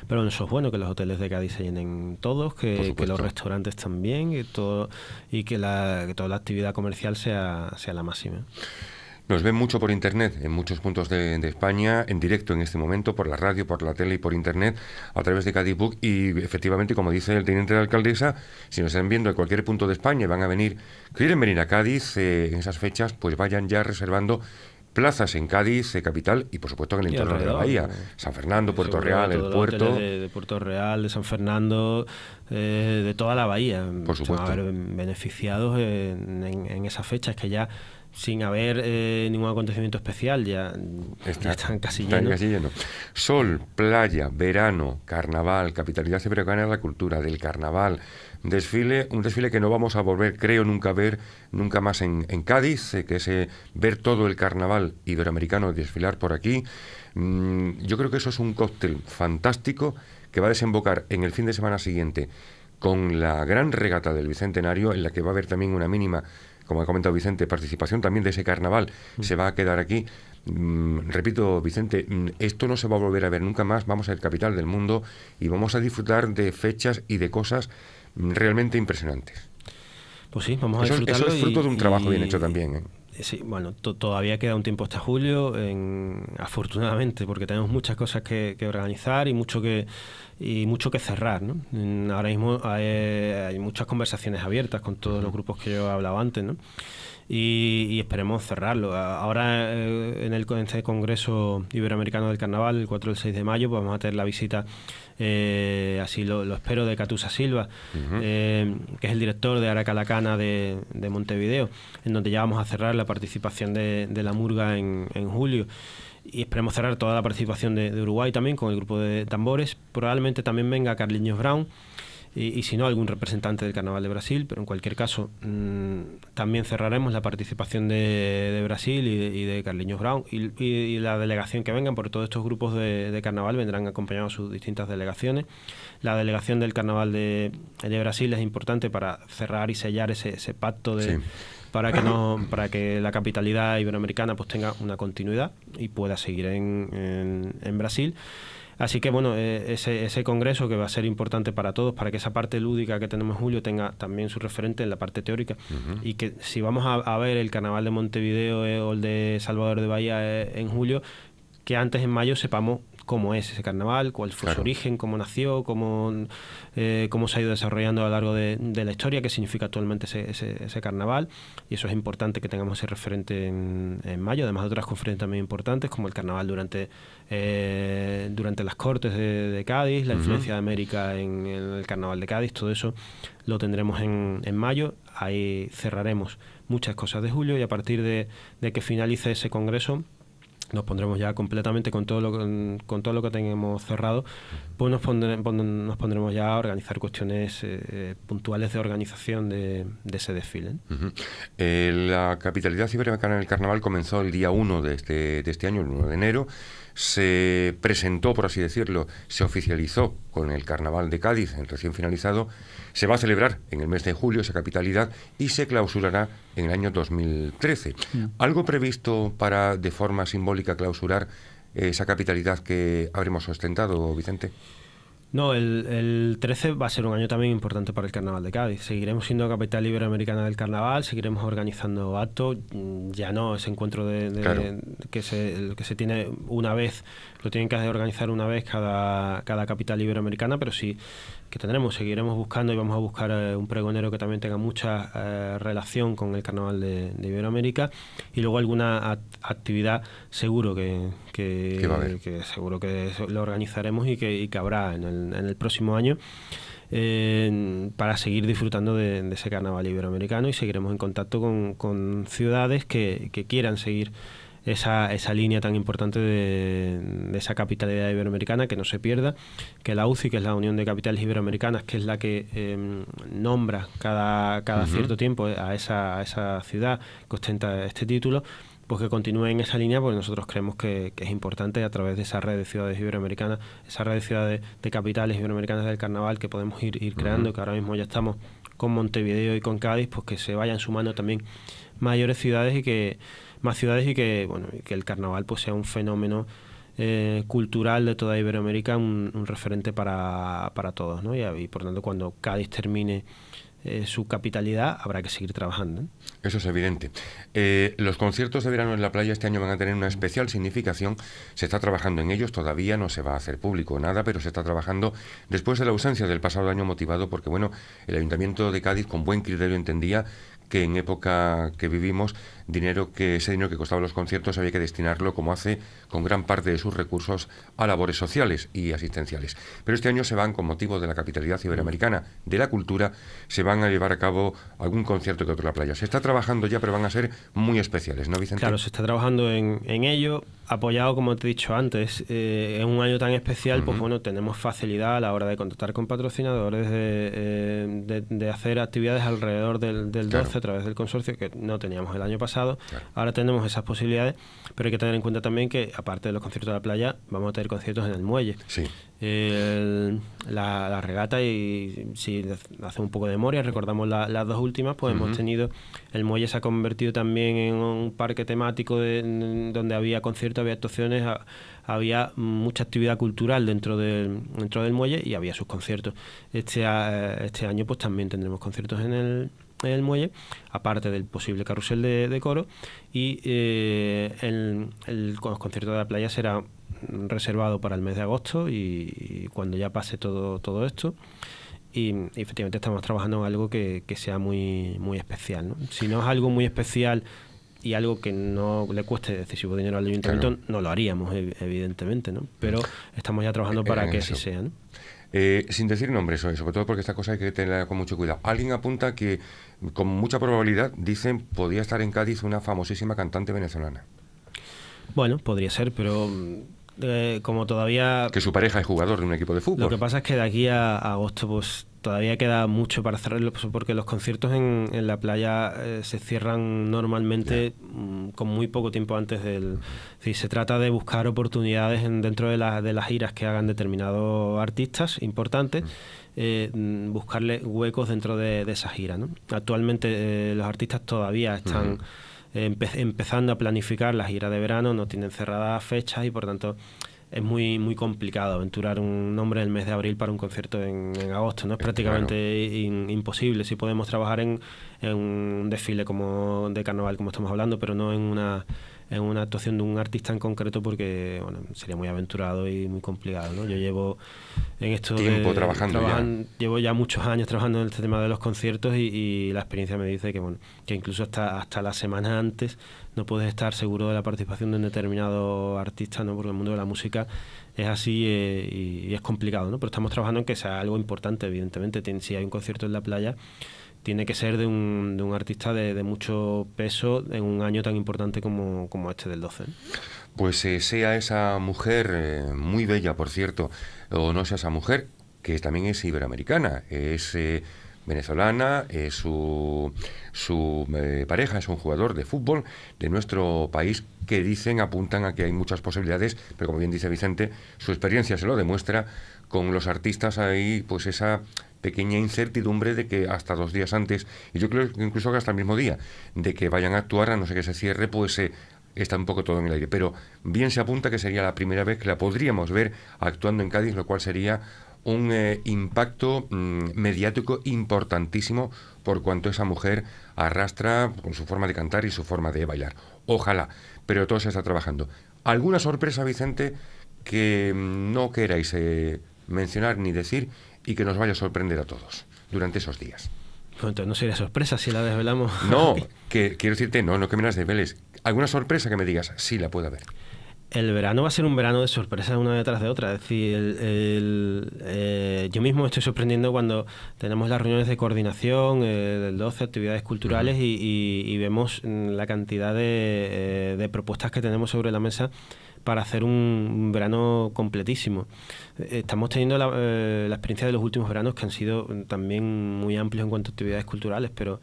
Pero eso es bueno, que los hoteles de Cádiz se llenen todos, que, los restaurantes también, y, todo, y que, la, que toda la actividad comercial sea, sea la máxima. Nos ven mucho por Internet, en muchos puntos de, España, en directo en este momento, por la radio, por la tele y por Internet, a través de Cádiz Book. Y efectivamente, como dice el teniente de la alcaldesa, si nos están viendo en cualquier punto de España y van a venir, quieren venir a Cádiz eh, en esas fechas, pues vayan ya reservando plazas en Cádiz, eh, capital, y por supuesto en el entorno de la Bahía. San Fernando, Puerto Real, el puerto. De, Puerto Real, de San Fernando, eh, de toda la Bahía. Por supuesto. beneficiados en esas fechas que ya sin haber eh, ningún acontecimiento especial, ya, están casi llenos. Sol, playa, verano, carnaval, capitalidad siberiana de la cultura, del carnaval, desfile, un desfile que no vamos a volver, creo, nunca a ver, nunca más en, Cádiz, eh, que es ver todo el carnaval iberoamericano desfilar por aquí. Mm, yo creo que eso es un cóctel fantástico que va a desembocar en el fin de semana siguiente con la gran regata del Bicentenario, en la que va a haber también una mínima como ha comentado Vicente, participación también de ese carnaval. Mm. Se va a quedar aquí. Mm, repito, Vicente, mm, esto no se va a volver a ver nunca más. Vamos a ser capital del mundo y vamos a disfrutar de fechas y de cosas realmente impresionantes. Pues sí, vamos a eso, Eso es fruto de un trabajo bien hecho también. ¿eh? sí, bueno, todavía queda un tiempo hasta julio, afortunadamente, porque tenemos muchas cosas que, organizar y mucho que y mucho que cerrar. ¿no? Ahora mismo hay, muchas conversaciones abiertas con todos los grupos que yo he hablado antes, ¿no? y, esperemos cerrarlo. Ahora eh, en el este Congreso Iberoamericano del Carnaval, el 4 y el 6 de mayo, pues vamos a tener la visita eh, así lo, espero, de Catusa Silva, eh, que es el director de Aracalacana de, de Montevideo, en donde ya vamos a cerrar la participación de, la Murga en, julio y esperemos cerrar toda la participación de, de, Uruguay también con el grupo de tambores. Probablemente también venga Carliños Brown, y, si no, algún representante del Carnaval de Brasil, pero en cualquier caso mm, también cerraremos la participación de, Brasil y de, y Brown y, la delegación que vengan, por todos estos grupos de, Carnaval vendrán acompañados sus distintas delegaciones. La delegación del Carnaval de, Brasil es importante para cerrar y sellar ese, pacto de... para que no para que la capitalidad iberoamericana pues tenga una continuidad y pueda seguir en, en Brasil Así que bueno, eh, ese, ese, congreso que va a ser importante para todos, para que esa parte lúdica que tenemos en julio tenga también su referente en la parte teórica y que si vamos a, ver el carnaval de Montevideo eh, o el de Salvador de Bahía eh, en julio, que antes en mayo sepamos cómo es ese carnaval, cuál fue su origen, cómo nació, cómo, eh, cómo se ha ido desarrollando a lo largo de, la historia, qué significa actualmente ese, ese, carnaval. Y eso es importante que tengamos ese referente en, mayo, además de otras conferencias también importantes, como el carnaval durante, eh, durante las Cortes de, Cádiz, la influencia de América en, el carnaval de Cádiz, todo eso lo tendremos en, mayo. Ahí cerraremos muchas cosas de julio y a partir de que finalice ese congreso nos pondremos ya completamente con todo lo, con, todo lo que tengamos cerrado, pues nos, pondremos ya a organizar cuestiones eh, puntuales de organización de, ese desfile. ¿eh? Eh, la capitalidad en el carnaval comenzó el día 1 de este, de este año, el 1 de enero se presentó, por así decirlo, se oficializó con el Carnaval de Cádiz, el recién finalizado, se va a celebrar en el mes de julio esa capitalidad y se clausurará en el año 2013. ¿Algo previsto para, de forma simbólica, clausurar esa capitalidad que habremos ostentado, Vicente? No, el, 13 va a ser un año también importante para el Carnaval de Cádiz. Seguiremos siendo capital iberoamericana del Carnaval, seguiremos organizando actos, mm, ya no ese encuentro que, se, que se tiene una vez, lo tienen que organizar una vez cada, cada capital iberoamericana, pero sí que tendremos, seguiremos buscando y vamos a buscar eh, un pregonero que también tenga mucha eh, relación con el Carnaval de, Iberoamérica y luego alguna actividad seguro que, que, seguro que lo organizaremos y que, habrá en el, próximo año. para seguir disfrutando de, ese carnaval iberoamericano y seguiremos en contacto con, ciudades que, quieran seguir esa, esa línea tan importante de, esa capitalidad iberoamericana, que no se pierda, que la UCI, que es la Unión de Capitales Iberoamericanas, que es la que em, nombra cada, cada cierto tiempo a esa, a esa ciudad que ostenta este título, pues que continúe en esa línea, porque nosotros creemos que, es importante a través de esa red de ciudades iberoamericanas, esa red de ciudades de capitales iberoamericanas del carnaval que podemos ir, ir creando, que ahora mismo ya estamos con Montevideo y con Cádiz, pues que se vayan sumando también mayores ciudades y que más ciudades y que bueno y que el carnaval pues sea un fenómeno eh, cultural de toda Iberoamérica, un, referente para, todos, ¿no? Y, y por tanto cuando Cádiz termine eh, su capitalidad, habrá que seguir trabajando. ¿eh? Eso es evidente. Eh, los conciertos de verano en la playa este año van a tener una especial significación. Se está trabajando en ellos, todavía no se va a hacer público nada, pero se está trabajando después de la ausencia del pasado año motivado porque, bueno, el Ayuntamiento de Cádiz con buen criterio entendía que en época que vivimos, dinero que ese dinero que costaba los conciertos había que destinarlo como hace con gran parte de sus recursos a labores sociales y asistenciales. Pero este año se van, con motivo de la capitalidad iberoamericana de la cultura, se van a llevar a cabo algún concierto que otro la playa. Se está trabajando ya, pero van a ser muy especiales, ¿no, Vicente? Claro, se está trabajando en, ello, apoyado, como te he dicho antes, eh, en un año tan especial, pues bueno, tenemos facilidad a la hora de contactar con patrocinadores, eh, de, hacer actividades alrededor del, 12 a través del consorcio, que no teníamos el año pasado. Ahora tenemos esas posibilidades, pero hay que tener en cuenta también que aparte de los conciertos de la playa, vamos a tener conciertos en el muelle. la, regata y si hace un poco de memoria, recordamos las dos últimas, pues hemos tenido, el muelle se ha convertido también en un parque temático donde había conciertos, había actuaciones, había mucha actividad cultural dentro del, dentro del muelle y había sus conciertos. Este, eh, este año pues también tendremos conciertos en el, el muelle, aparte del posible carrusel de, coro, y eh, el, concierto de la playa será reservado para el mes de agosto y, cuando ya pase todo, todo esto. Y, efectivamente estamos trabajando en algo que, sea muy, muy especial. ¿no? Si no es algo muy especial y algo que no le cueste decisivo dinero al ayuntamiento, no lo haríamos, evidentemente, ¿no? Pero mm. estamos ya trabajando para que así sea, eh, sin decir nombres, hoy sobre todo porque esta cosa hay que tenerla con mucho cuidado. Alguien apunta que, con mucha probabilidad, dicen, podría estar en Cádiz una famosísima cantante venezolana. Bueno, podría ser, pero mm, como todavía... Que su pareja es jugador de un equipo de fútbol. Lo que pasa es que de aquí a, agosto pues todavía queda mucho para cerrarlo, porque los conciertos en, la playa eh, se cierran normalmente mm, con muy poco tiempo antes del... se trata de buscar oportunidades en, dentro de, de las giras que hagan determinados artistas importantes. Mm. Eh, mm, buscarle huecos dentro de, de esa gira. Actualmente eh, los artistas todavía están empezando a planificar las giras de verano, no tienen cerradas fechas y por tanto es muy muy complicado aventurar un nombre en el mes de abril para un concierto en, agosto. No es prácticamente imposible. si podemos trabajar en, un desfile como de carnaval, como estamos hablando, pero no en una en una actuación de un artista en concreto porque sería muy aventurado y muy complicado. ¿no? Yo llevo en esto tiempo trabajando, llevo ya muchos años trabajando en este tema de los conciertos y, la experiencia me dice que bueno que incluso hasta hasta la semana antes no puedes estar seguro de la participación de un determinado artista, ¿no? porque el mundo de la música es así eh, y, y, es complicado, ¿no? pero estamos trabajando en que sea algo importante, evidentemente. Si hay un concierto en la playa tiene que ser de un, de un artista de, mucho peso en un año tan importante como, como este del 12. Pues eh, sea esa mujer, eh, muy bella por cierto, o no sea esa mujer, que también es iberoamericana, es eh, venezolana, eh, su, su eh, pareja es un jugador de fútbol de nuestro país que dicen, apuntan a que hay muchas posibilidades, pero como bien dice Vicente, su experiencia se lo demuestra, con los artistas hay pues esa pequeña incertidumbre de que hasta dos días antes, y yo creo que incluso hasta el mismo día, de que vayan a actuar a no sé que se cierre, pues eh, está un poco todo en el aire. Pero bien se apunta que sería la primera vez que la podríamos ver actuando en Cádiz, lo cual sería un eh, impacto mm, mediático importantísimo por cuanto esa mujer arrastra con su forma de cantar y su forma de bailar. Ojalá, pero todo se está trabajando. ¿Alguna sorpresa, Vicente, que mm, no queráis eh, mencionar ni decir y que nos vaya a sorprender a todos durante esos días? entonces no sería sorpresa si la desvelamos. No, que quiero decirte, no, no que me las desveles. ¿Alguna sorpresa que me digas? Sí, la puedo ver el verano va a ser un verano de sorpresas una detrás de otra. Es decir, eh, yo mismo estoy sorprendiendo cuando tenemos las reuniones de coordinación eh, del 12, actividades culturales, y, vemos mm, la cantidad eh, de, propuestas que tenemos sobre la mesa para hacer un, verano completísimo. Estamos teniendo la experiencia de los últimos veranos que han sido mm, también muy amplios en cuanto a actividades culturales, pero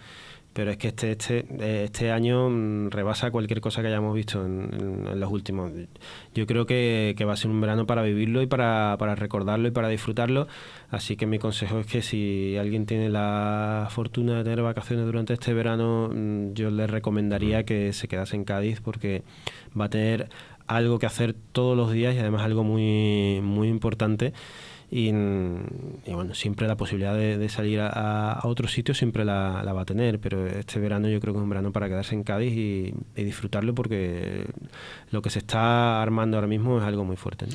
pero es que este, este, eh, este año mm, rebasa cualquier cosa que hayamos visto en, los últimos. Yo creo que, va a ser un verano para vivirlo y para, recordarlo y para disfrutarlo. Así que mi consejo es que si alguien tiene la fortuna de tener vacaciones durante este verano, mm, yo le recomendaría que se quedase en Cádiz porque va a tener algo que hacer todos los días y además algo muy, muy importante y, bueno, siempre la posibilidad de, salir a, a, otro sitio siempre la, va a tener, pero este verano yo creo que es un verano para quedarse en Cádiz y, y disfrutarlo porque lo que se está armando ahora mismo es algo muy fuerte. ¿no?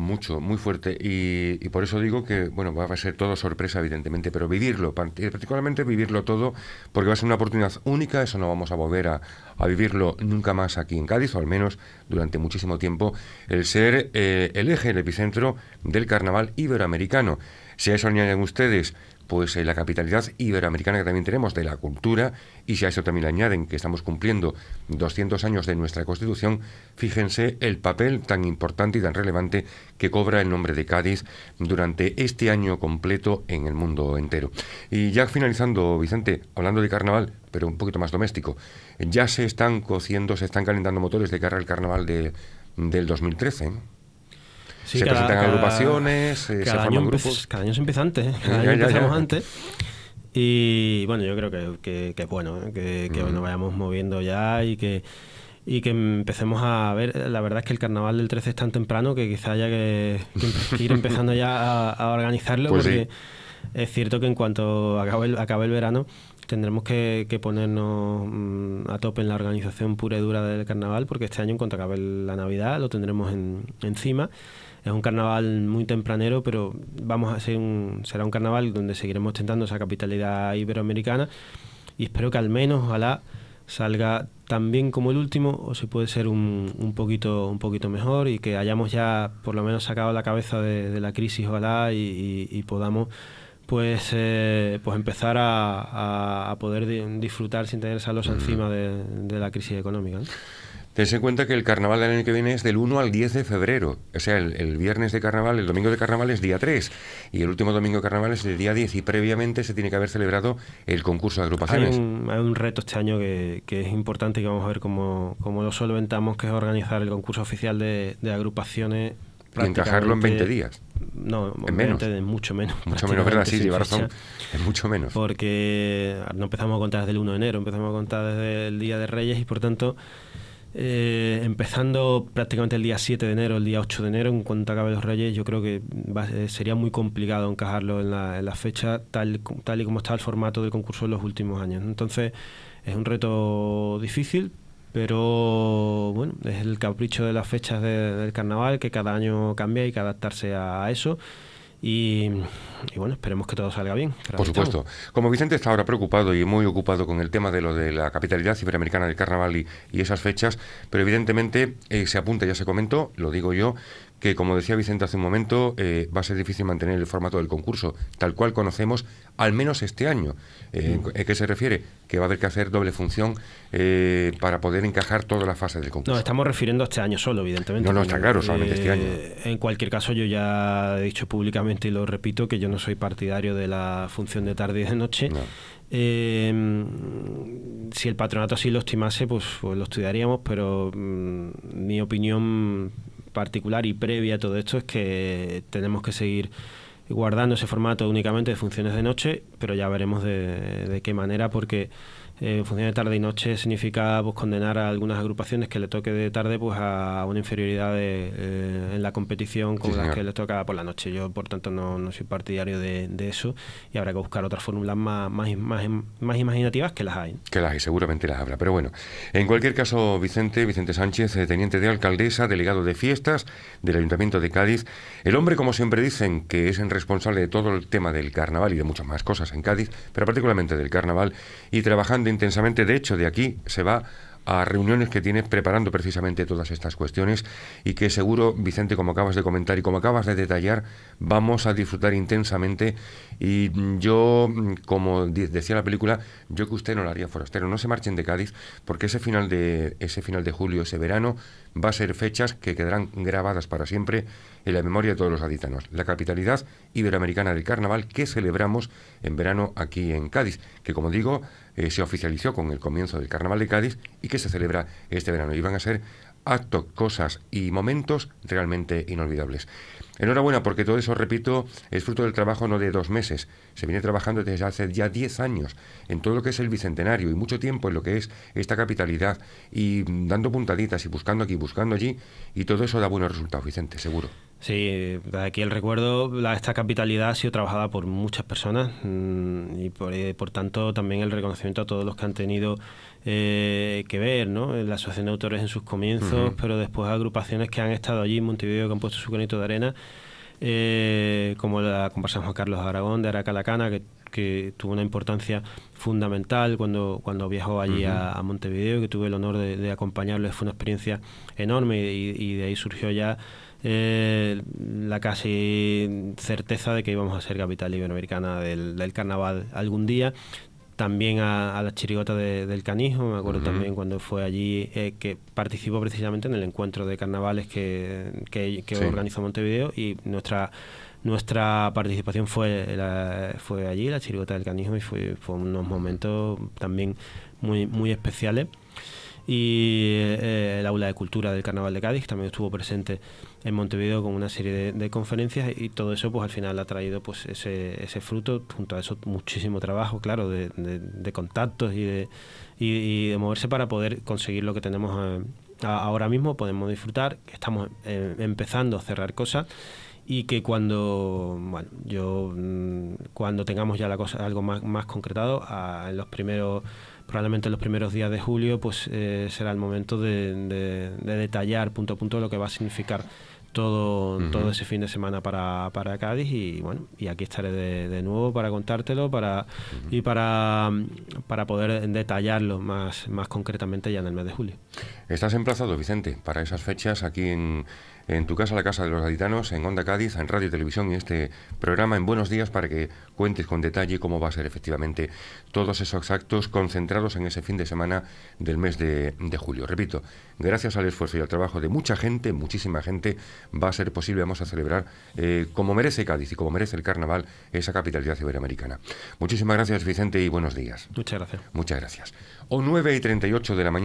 mucho, muy fuerte. Y, por eso digo que, bueno, va a ser todo sorpresa, evidentemente, pero vivirlo, particularmente vivirlo todo, porque va a ser una oportunidad única, eso no vamos a volver a, vivirlo nunca más aquí en Cádiz, o al menos durante muchísimo tiempo, el ser eh, el eje, el epicentro del carnaval iberoamericano. Si a eso añaden ustedes pues eh, la capitalidad iberoamericana que también tenemos de la cultura, y si a eso también le añaden que estamos cumpliendo 200 años de nuestra Constitución, fíjense el papel tan importante y tan relevante que cobra el nombre de Cádiz durante este año completo en el mundo entero. Y ya finalizando, Vicente, hablando de carnaval, pero un poquito más doméstico, ya se están cociendo, se están calentando motores de cara al carnaval de, del 2013 se cada, presentan agrupaciones, cada año grupos. Cada año se empieza antes, ¿eh? cada año empezamos antes. Y bueno, yo creo que, es bueno, ¿eh? que, mm. nos vayamos moviendo ya y que y que empecemos a ver, la verdad es que el carnaval del 13 es tan temprano que quizá haya que, ir empezando ya a, organizarlo, pues porque es cierto que en cuanto acabe el, acabe el verano tendremos que, ponernos mm, a tope en la organización pura y dura del carnaval, porque este año en cuanto acabe la Navidad lo tendremos encima. Es un carnaval muy tempranero, pero vamos a hacer un, será un carnaval donde seguiremos tentando esa capitalidad iberoamericana y espero que al menos, ojalá, salga tan bien como el último o si puede ser un, un, poquito un poquito mejor y que hayamos ya por lo menos sacado la cabeza de, la crisis ojalá y, podamos pues eh, pues empezar a, poder disfrutar sin tener salos encima de, la crisis económica Tense cuenta que el carnaval del año que viene es del 1 al 10 de febrero. O sea, el, viernes de carnaval, el domingo de carnaval es día 3. Y el último domingo de carnaval es el día 10. Y previamente se tiene que haber celebrado el concurso de agrupaciones. Hay un, reto este año que, es importante y que vamos a ver cómo, lo solventamos, que es organizar el concurso oficial de, agrupaciones. Y encajarlo en 20 días. No, en menos. mucho menos. Mucho menos, ¿verdad? Sí, razón. Es mucho menos. Porque no empezamos a contar desde el 1 de enero, empezamos a contar desde el Día de Reyes y por tanto eh, empezando prácticamente el día 7 de enero, el día 8 de enero, en cuanto acabe los Reyes, yo creo que eh, sería muy complicado encajarlo en la, fecha tal, y como está el formato del concurso en los últimos años. Entonces, es un reto difícil, pero bueno, es el capricho de las fechas del carnaval que cada año cambia y que adaptarse a eso. Y, bueno, esperemos que todo salga bien. Por supuesto. Como Vicente está ahora preocupado y muy ocupado con el tema de lo de la capitalidad ciberamericana del carnaval y, esas fechas, pero evidentemente eh, se apunta, ya se comentó, lo digo yo, que, como decía Vicente hace un momento, eh, va a ser difícil mantener el formato del concurso, tal cual conocemos, al menos este año. ...¿en eh, mm. qué se refiere? Que va a haber que hacer doble función eh, para poder encajar todas las fases del concurso. No, estamos refiriendo a este año solo, evidentemente. No, no, está claro, solamente este año. En cualquier caso, yo ya he dicho públicamente y lo repito, que yo no soy partidario de la función de tarde y de noche. si el patronato así lo estimase, pues, pues lo estudiaríamos, pero mm, mi opinión particular y previa a todo esto es que tenemos que seguir guardando ese formato únicamente de funciones de noche, pero ya veremos de, de qué manera, porque eh, en función de tarde y noche significa pues, condenar a algunas agrupaciones que le toque de tarde pues a una inferioridad eh, en la competición con las que le toca por la noche. Yo, por tanto, no, soy partidario de, eso y habrá que buscar otras fórmulas más, más, más, más, imaginativas que las hay. Que las hay, seguramente las habrá. Pero bueno, en cualquier caso, Vicente, Vicente Sánchez, eh, teniente de alcaldesa, delegado de fiestas del Ayuntamiento de Cádiz, el hombre, como siempre dicen, que es el responsable de todo el tema del carnaval y de muchas más cosas en Cádiz, pero particularmente del carnaval, y trabajando intensamente. De hecho, de aquí se va a reuniones que tiene preparando precisamente todas estas cuestiones y que seguro, Vicente, como acabas de comentar y como acabas de detallar, vamos a disfrutar intensamente. Y yo, como decía la película, yo que usted no lo haría forastero, no se marchen de Cádiz, porque ese final de, ese final de julio, ese verano, va a ser fechas que quedarán grabadas para siempre en la memoria de todos los gaditanos, la capitalidad iberoamericana del carnaval que celebramos en verano aquí en Cádiz, que como digo, eh, se oficializó con el comienzo del carnaval de Cádiz y que se celebra este verano. Y van a ser actos, cosas y momentos realmente inolvidables. Enhorabuena, porque todo eso, repito, es fruto del trabajo no de dos meses. Se viene trabajando desde hace ya diez años en todo lo que es el bicentenario y mucho tiempo en lo que es esta capitalidad y dando puntaditas y buscando aquí, buscando allí y todo eso da buenos resultados, Vicente, seguro. Sí, desde aquí el recuerdo, esta capitalidad ha sido trabajada por muchas personas mm, y eh, por, tanto también el reconocimiento a todos los que han tenido eh, que ver, ¿no? Eh, la Asociación de Autores en sus comienzos, pero después agrupaciones que han estado allí en Montevideo, que han puesto su granito de arena, como la conversación Juan Carlos Aragón de Aracalacana, que, que tuvo una importancia fundamental cuando, cuando viajó allí a, Montevideo, que tuve el honor de, de acompañarlo, fue una experiencia enorme y, y de ahí surgió ya eh, la casi certeza de que íbamos a ser capital iberoamericana del, del carnaval algún día también a, la chirigota del Canijo, me acuerdo también cuando fue allí, eh, que participó precisamente en el encuentro de carnavales que, que, organizó Montevideo y nuestra nuestra participación fue fue allí, la chirigota del Canijo, y fue, fue unos momentos también muy, muy especiales y eh, el aula de cultura del Carnaval de Cádiz también estuvo presente en Montevideo con una serie de, conferencias y todo eso pues al final ha traído pues ese, ese fruto junto a eso muchísimo trabajo claro de, contactos y de, y, de moverse para poder conseguir lo que tenemos eh, ahora mismo podemos disfrutar que estamos eh, empezando a cerrar cosas y que cuando bueno yo mm, cuando tengamos ya la cosa algo más, más concretado en los primeros probablemente los primeros días de julio, pues eh, será el momento de, detallar punto a punto lo que va a significar todo, todo ese fin de semana para, para, Cádiz y bueno, y aquí estaré de, nuevo para contártelo para, y para, para poder detallarlo más, más concretamente ya en el mes de julio. Estás emplazado, Vicente, para esas fechas aquí en, en tu casa, la casa de los gaditanos, en Onda Cádiz, en Radio y Televisión y este programa en Buenos Días para que cuentes con detalle cómo va a ser efectivamente todos esos actos concentrados en ese fin de semana del mes de, julio. Repito, gracias al esfuerzo y al trabajo de mucha gente, muchísima gente, va a ser posible, vamos a celebrar eh, como merece Cádiz y como merece el carnaval esa capitalidad iberoamericana. Muchísimas gracias Vicente y buenos días. Muchas gracias. Muchas gracias. O 9 y 38 de la mañana.